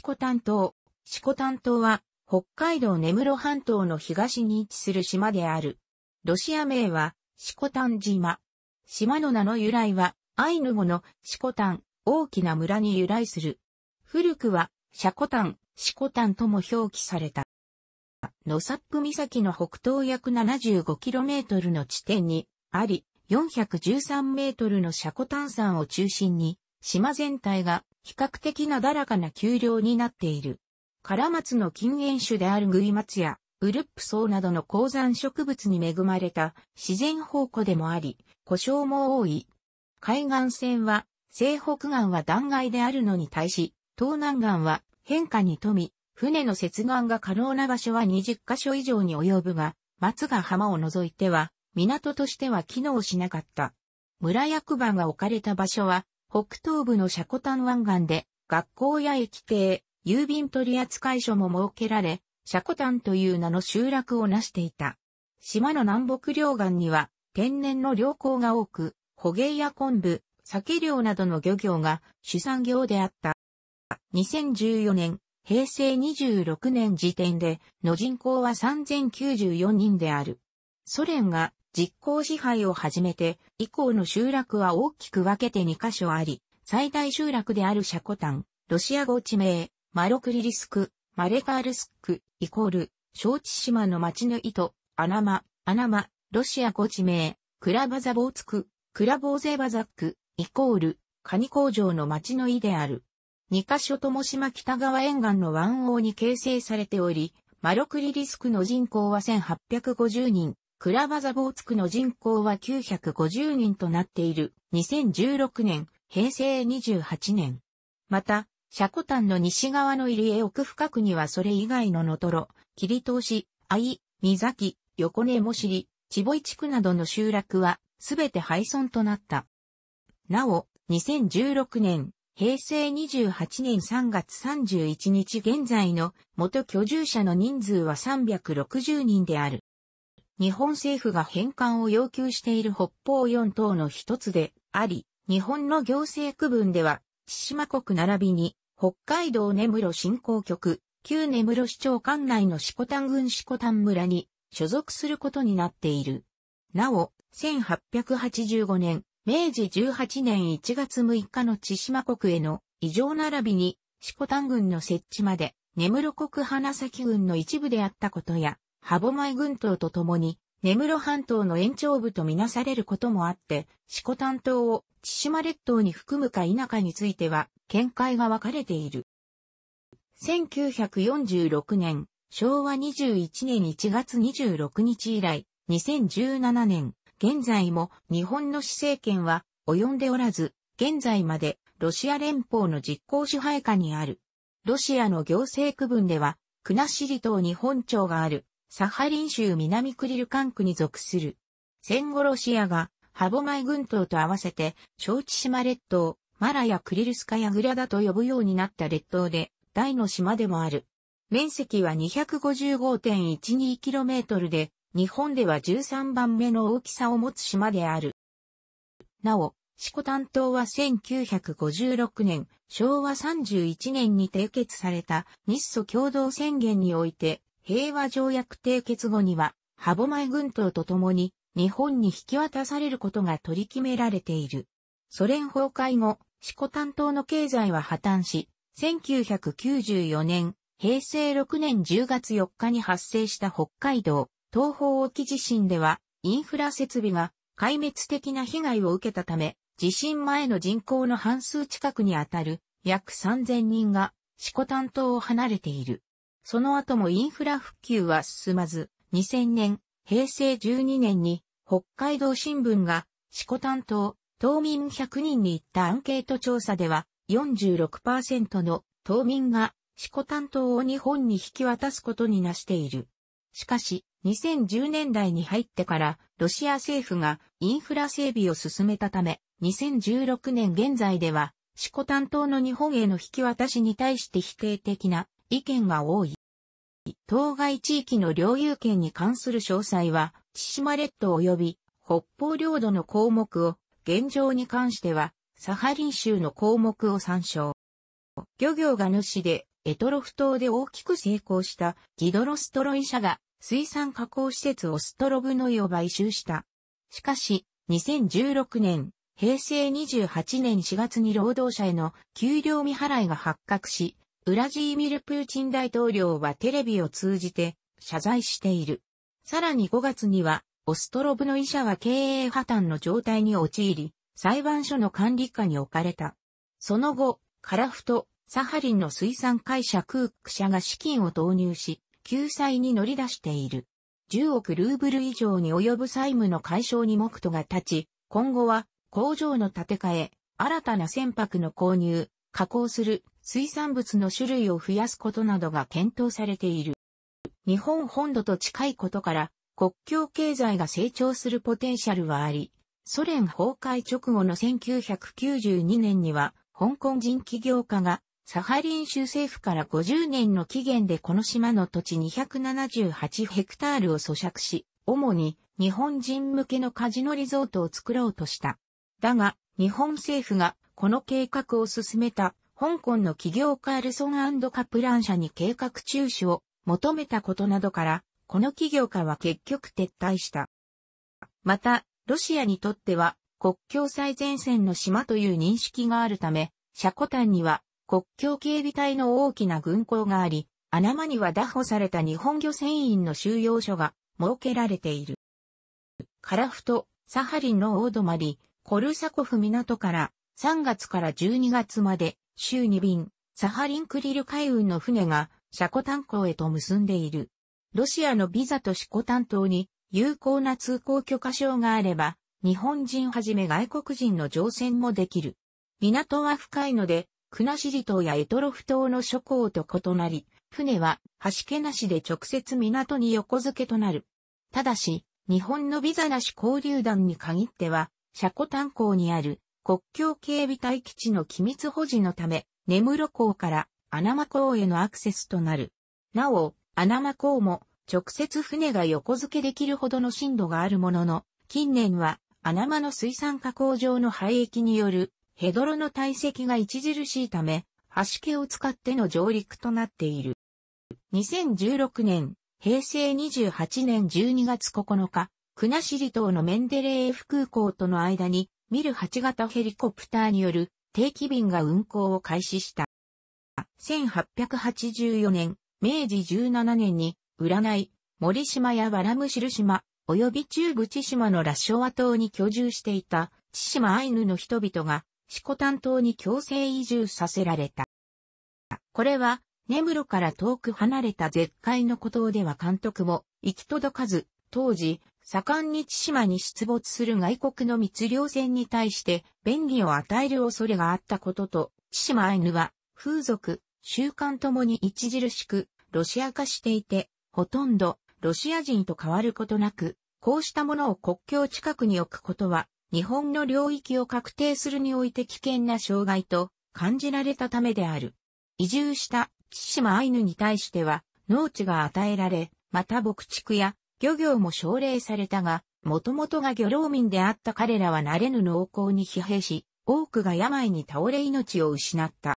四股担当。四股担当は、北海道根室半島の東に位置する島である。ロシア名は、シコタン島。島の名の由来は、アイヌ語のシコタン、大きな村に由来する。古くは、シャコタン、シコタンとも表記された。ノサップ岬の北東約 75km の地点にあり、413メートルのシャコタン山を中心に、島全体が比較的なだらかな丘陵になっている。カラマツの近縁種であるグイマツや、ウルップソウなどの鉱山植物に恵まれた自然宝庫でもあり、故障も多い。海岸線は、西北岸は断崖であるのに対し、東南岸は変化に富み、船の接岸が可能な場所は20カ所以上に及ぶが、松が浜を除いては、港としては機能しなかった。村役場が置かれた場所は、北東部のシャコタン湾岸で、学校や駅停、郵便取扱所も設けられ、シャコタンという名の集落を成していた。島の南北両岸には、天然の良港が多く、捕鯨や昆布、酒漁などの漁業が主産業であった。2014年、平成26年時点で、の人口は3094人である。ソ連が実行支配を始めて、以降の集落は大きく分けて2カ所あり、最大集落であるシャコタン、ロシア語地名、マロクリリスク、マレカールスク、イコール、小知島の町の糸、アナマ、アナマ、ロシア語地名、クラバザボーツク、クラボーゼバザック、イコール、カニ工場の町の井である。2カ所とも島北側沿岸の湾王に形成されており、マロクリリスクの人口は1850人、クラバザボーツクの人口は950人となっている2016年、平成28年。また、シャコタンの西側の入江奥深くにはそれ以外のノトロ、キトウシ、アイ、ミザキ、ヨ横根もしり、チボイ地区などの集落は、すべて廃村となった。なお、2016年、平成28年3月31日現在の元居住者の人数は360人である。日本政府が返還を要求している北方四島の一つであり、日本の行政区分では、千島国並びに、北海道根室振興局、旧根室市長管内の四股丹郡四股丹村に所属することになっている。なお、1885年、明治18年1月6日の千島国への異常並びに、四股丹郡の設置まで、根室国花咲郡の一部であったことや、歯舞群島とともに、根室半島の延長部とみなされることもあって、四股担当を千島列島に含むか否かについては、見解が分かれている。1946年、昭和21年1月26日以来、2017年、現在も日本の施政権は及んでおらず、現在までロシア連邦の実行支配下にある。ロシアの行政区分では、国後島に本庁があるサハリン州南クリル管区に属する。戦後ロシアがハボマイ群島と合わせて、小地島列島、マラやクリルスカやグラダと呼ぶようになった列島で、大の島でもある。面積は 255.12km で、日本では13番目の大きさを持つ島である。なお、四股担当は1956年、昭和31年に締結された日ソ共同宣言において平和条約締結後には、歯舞群島と共に日本に引き渡されることが取り決められている。ソ連崩壊後、四股担当の経済は破綻し、1994年、平成6年10月4日に発生した北海道、東方沖地震では、インフラ設備が壊滅的な被害を受けたため、地震前の人口の半数近くにあたる約3000人が四股担当を離れている。その後もインフラ復旧は進まず、2000年、平成12年に、北海道新聞が、四股担当、島民100人に行ったアンケート調査では、46%の島民が、四股担当を日本に引き渡すことになしている。しかし、2010年代に入ってから、ロシア政府がインフラ整備を進めたため、2016年現在では、四股担当の日本への引き渡しに対して否定的な意見が多い。当該地域の領有権に関する詳細は、千島列島及び北方領土の項目を、現状に関しては、サハリン州の項目を参照。漁業が主で、エトロフ島で大きく成功したギドロストロイ社が水産加工施設オストロブノイを買収した。しかし、2016年、平成28年4月に労働者への給料未払いが発覚し、ウラジーミル・プーチン大統領はテレビを通じて謝罪している。さらに5月には、オストロブの医者は経営破綻の状態に陥り、裁判所の管理下に置かれた。その後、カラフト、サハリンの水産会社クーク社が資金を投入し、救済に乗り出している。10億ルーブル以上に及ぶ債務の解消に目途が立ち、今後は工場の建て替え、新たな船舶の購入、加工する水産物の種類を増やすことなどが検討されている。日本本土と近いことから、国境経済が成長するポテンシャルはあり、ソ連崩壊直後の1992年には、香港人企業家が、サハリン州政府から50年の期限でこの島の土地278ヘクタールを咀嚼し、主に日本人向けのカジノリゾートを作ろうとした。だが、日本政府がこの計画を進めた香港の企業カールソンカプラン社に計画中止を求めたことなどから、この企業家は結局撤退した。また、ロシアにとっては国境最前線の島という認識があるため、シャコタンには国境警備隊の大きな軍港があり、アナマには打破された日本漁船員の収容所が設けられている。カラフト、サハリンの大泊まり、コルサコフ港から3月から12月まで週2便、サハリンクリル海運の船が、シャコ炭鉱へと結んでいる。ロシアのビザとシコ担当に有効な通行許可証があれば、日本人はじめ外国人の乗船もできる。港は深いので、国後島やエトロフ島の諸港と異なり、船は橋けなしで直接港に横付けとなる。ただし、日本のビザなし交流団に限っては、車庫炭鉱にある国境警備隊基地の機密保持のため、根室港から穴間港へのアクセスとなる。なお、穴間港も直接船が横付けできるほどの深度があるものの、近年は穴間の水産加工場の廃液によるヘドロの堆積が著しいため、橋家を使っての上陸となっている。2016年、平成28年12月9日、国後島のメンデレーフ空港との間にミル8型ヘリコプターによる定期便が運航を開始した。1884年、明治17年に、占い、森島やバラムシル島、及び中部千島の羅昭和島に居住していた、千島アイヌの人々が、四股担当島に強制移住させられた。これは、根室から遠く離れた絶海の孤島では監督も行き届かず、当時、盛んに千島に出没する外国の密漁船に対して便宜を与える恐れがあったことと、千島アイヌは風俗、習慣ともに著しくロシア化していて、ほとんどロシア人と変わることなく、こうしたものを国境近くに置くことは、日本の領域を確定するにおいて危険な障害と感じられたためである。移住した千島アイヌに対しては、農地が与えられ、また牧畜や漁業も奨励されたが、もともとが漁労民であった彼らは慣れぬ農耕に疲弊し、多くが病に倒れ命を失った。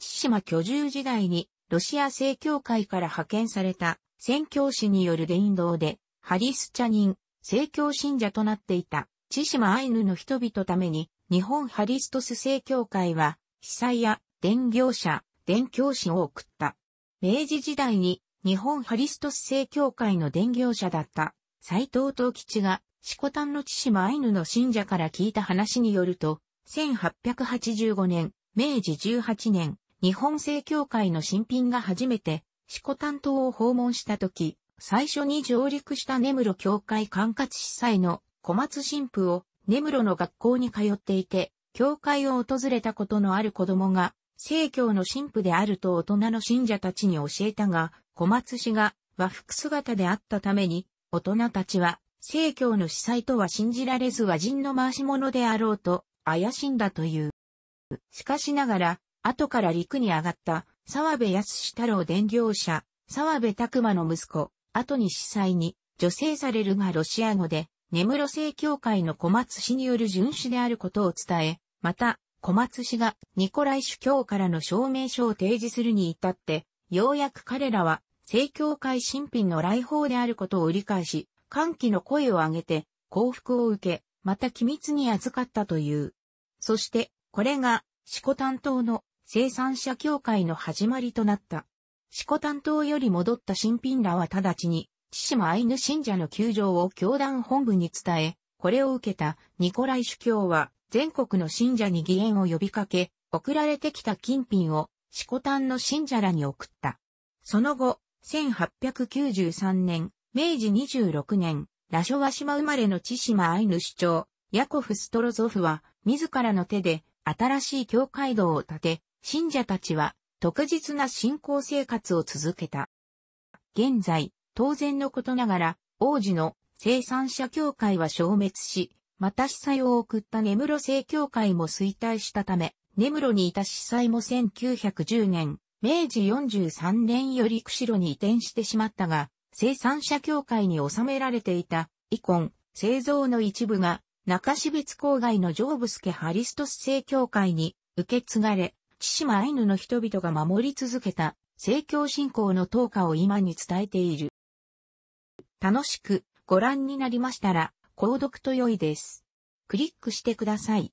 千島居住時代に、ロシア正教会から派遣された、宣教師による伝道で、ハリスチャ人、正教信者となっていた、千島アイヌの人々ために、日本ハリストス正教会は、被災や、伝業者、伝教師を送った。明治時代に日本ハリストス正教会の伝業者だった斎藤東吉が、四股丹の千島アイヌの信者から聞いた話によると、1885年、明治18年、日本正教会の新品が初めて、四股丹島を訪問した時、最初に上陸した根室教会管轄司祭の小松神父を根室の学校に通っていて、教会を訪れたことのある子供が、正教の神父であると大人の信者たちに教えたが、小松氏が和服姿であったために、大人たちは、聖教の司祭とは信じられず和人の回し者であろうと、怪しんだという。しかしながら、後から陸に上がった、沢部康太郎伝領者、沢部拓馬の息子、後に司祭に、女性されるがロシア語で、根室正教会の小松氏による巡視であることを伝え、また、小松氏がニコライ主教からの証明書を提示するに至って、ようやく彼らは正教会新品の来訪であることを理解し、歓喜の声を上げて、幸福を受け、また機密に預かったという。そして、これが、四股担当の生産者協会の始まりとなった。四股担当より戻った新品らは直ちに、千島アイヌ信者の窮状を教団本部に伝え、これを受けたニコライ主教は全国の信者に義援を呼びかけ、送られてきた金品を四股丹の信者らに送った。その後、1893年、明治26年、ラショワ島生まれの千島アイヌ首長、ヤコフ・ストロゾフは、自らの手で、新しい教会堂を建て、信者たちは、特実な信仰生活を続けた。現在、当然のことながら、王子の生産者教会は消滅し、また司祭を送った根室正教会も衰退したため、根室にいた司祭も1910年、明治43年より釧路に移転してしまったが、生産者協会に収められていた、イコン、製造の一部が、中標別郊外のジョーブスケハリストス正教会に受け継がれ、千島アイヌの人々が守り続けた、正教信仰の投下を今に伝えている。楽しくご覧になりましたら、購読と良いです。クリックしてください。